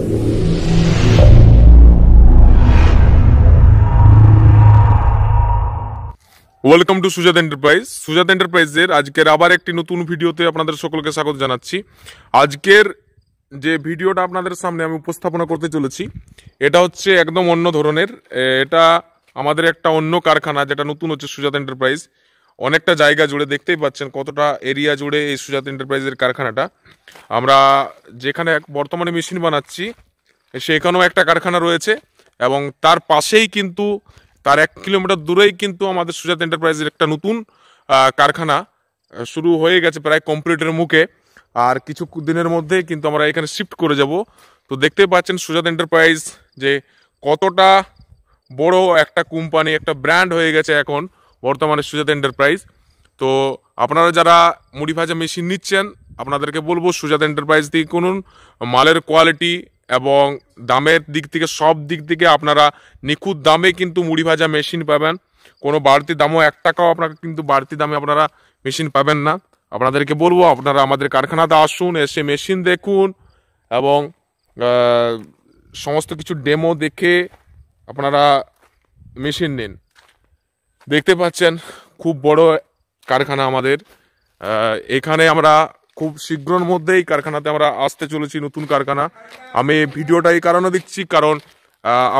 Welcome to সুজাত enterprise সুজাত এন্টারপ্রাইজের আজকের আবার একটি নতুন ভিডিওতে আপনাদের সকলকে স্বাগত জানাচ্ছি আজকের যে ভিডিওটা আপনাদের সামনে আমি উপস্থাপনা করতে চলেছি এটা হচ্ছে একদম অন্য ধরনের এটা আমাদের একটা অন্য কারখানা যেটা নতুন হচ্ছে সুজাত এন্টারপ্রাইজ অনেকটা জায়গা জুড়ে দেখতেই পাচ্ছেন কতটা এরিয়া জুড়ে এই সুজাত এন্টারপ্রাইজের কারখানাটা আমরা যেখানে বর্তমানে মেশিন বানাচ্ছি সেখানেও একটা কারখানা রয়েছে এবং তার পাশেই কিন্তু তার এক কিলোমিটার দূরেই কিন্তু আমাদের সুজাত এন্টারপ্রাইজের একটা নতুন কারখানা শুরু হয়ে গেছে প্রায় কম্পিউটারের মুখে আর কিছু দিনের মধ্যে কিন্তু আমরা এখানে শিফট করে যাব তো দেখতে পাচ্ছেন সুজাত এন্টারপ্রাইজ যে কতটা বড় একটা কোম্পানি একটা ব্র্যান্ড হয়ে গেছে এখন বর্তমানে সুজাতা এন্টারপ্রাইজ তো আপনারা যারা মুড়ি ভাজা মেশিন নিচ্ছেন আপনাদেরকে বলবো সুজাতা এন্টারপ্রাইজ দিয়ে কিনুন মালের কোয়ালিটি এবং দামের দিক থেকে সব দিক থেকে আপনারা নিখুঁত দামে কিন্তু মুড়ি ভাজা মেশিন পাবেন কোনো বাড়তি দামও এক টাকাও আপনাকে কিন্তু বাড়তি দামে আপনারা মেশিন পাবেন না আপনাদেরকে বলবো আপনারা আমাদের কারখানাতে আসুন এসে মেশিন দেখুন এবং সমস্ত কিছু ডেমো দেখে আপনারা মেশিন নিন দেখতে পাচ্ছেন খুব বড় কারখানা আমাদের এখানে আমরা খুব শীঘ্রর মধ্যেই কারখানাতে আমরা আসতে চলেছি নতুন কারখানা আমি ভিডিওটা এই কারণে দিচ্ছি কারণ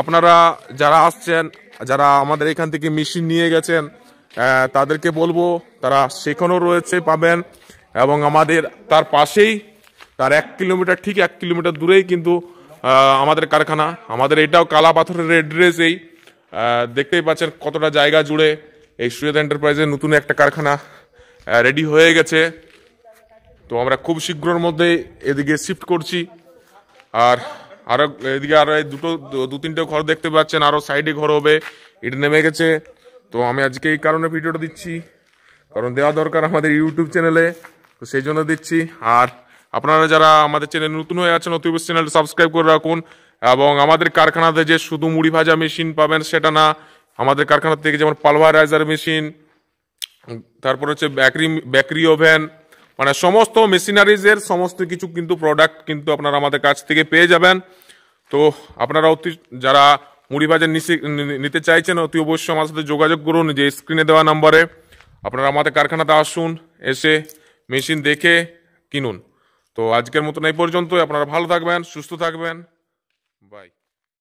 আপনারা যারা আসছেন যারা আমাদের এখান থেকে মেশিন নিয়ে গেছেন তাদেরকে বলবো তারা সেখানেও রয়েছে পাবেন এবং আমাদের তার পাশেই তার এক কিলোমিটার ঠিক এক কিলোমিটার দূরেই কিন্তু আমাদের কারখানা আমাদের এটাও কালা পাথরের এড্রেস এই দেখতেই পাচ্ছেন কতটা জায়গা জুড়ে এই সুয়েদ এন্টারপ্রাইজের নতুন একটা কারখানা রেডি হয়ে গেছে তো আমরা খুব শীঘ্রর মধ্যে এদিকে শিফট করছি আর আরও এদিকে আরও দুটো দু তিনটে ঘর দেখতে পাচ্ছেন আরও সাইডে ঘর হবে এটা নেমে গেছে তো আমি আজকে এই কারণে ভিডিওটা দিচ্ছি কারণ দেওয়া দরকার আমাদের ইউটিউব চ্যানেলে তো সেই জন্য দিচ্ছি আর আপনারা যারা আমাদের চ্যানেল নতুন হয়ে আছেন নতুন চ্যানেলটা সাবস্ক্রাইব করে রাখুন এবং আমাদের কারখানাতে যে শুধু মুড়ি ভাজা মেশিন পাবেন সেটা না আমাদের কারখানা থেকে যেমন পালভারাইজার মেশিন তারপর হচ্ছে ব্যাকরি ব্যাকরি ওভেন মানে সমস্ত মেশিনারিজের সমস্ত কিছু কিন্তু প্রোডাক্ট কিন্তু আপনারা আমাদের কাছ থেকে পেয়ে যাবেন তো আপনারা অতি যারা মুড়ি ভাজা নিতে চাইছেন অতি অবশ্যই আমার সাথে যোগাযোগ করুন যে স্ক্রিনে দেওয়া নাম্বারে আপনারা আমাদের কারখানাতে আসুন এসে মেশিন দেখে কিনুন তো আজকের মতন এই পর্যন্তই আপনারা ভালো থাকবেন সুস্থ থাকবেন Bye.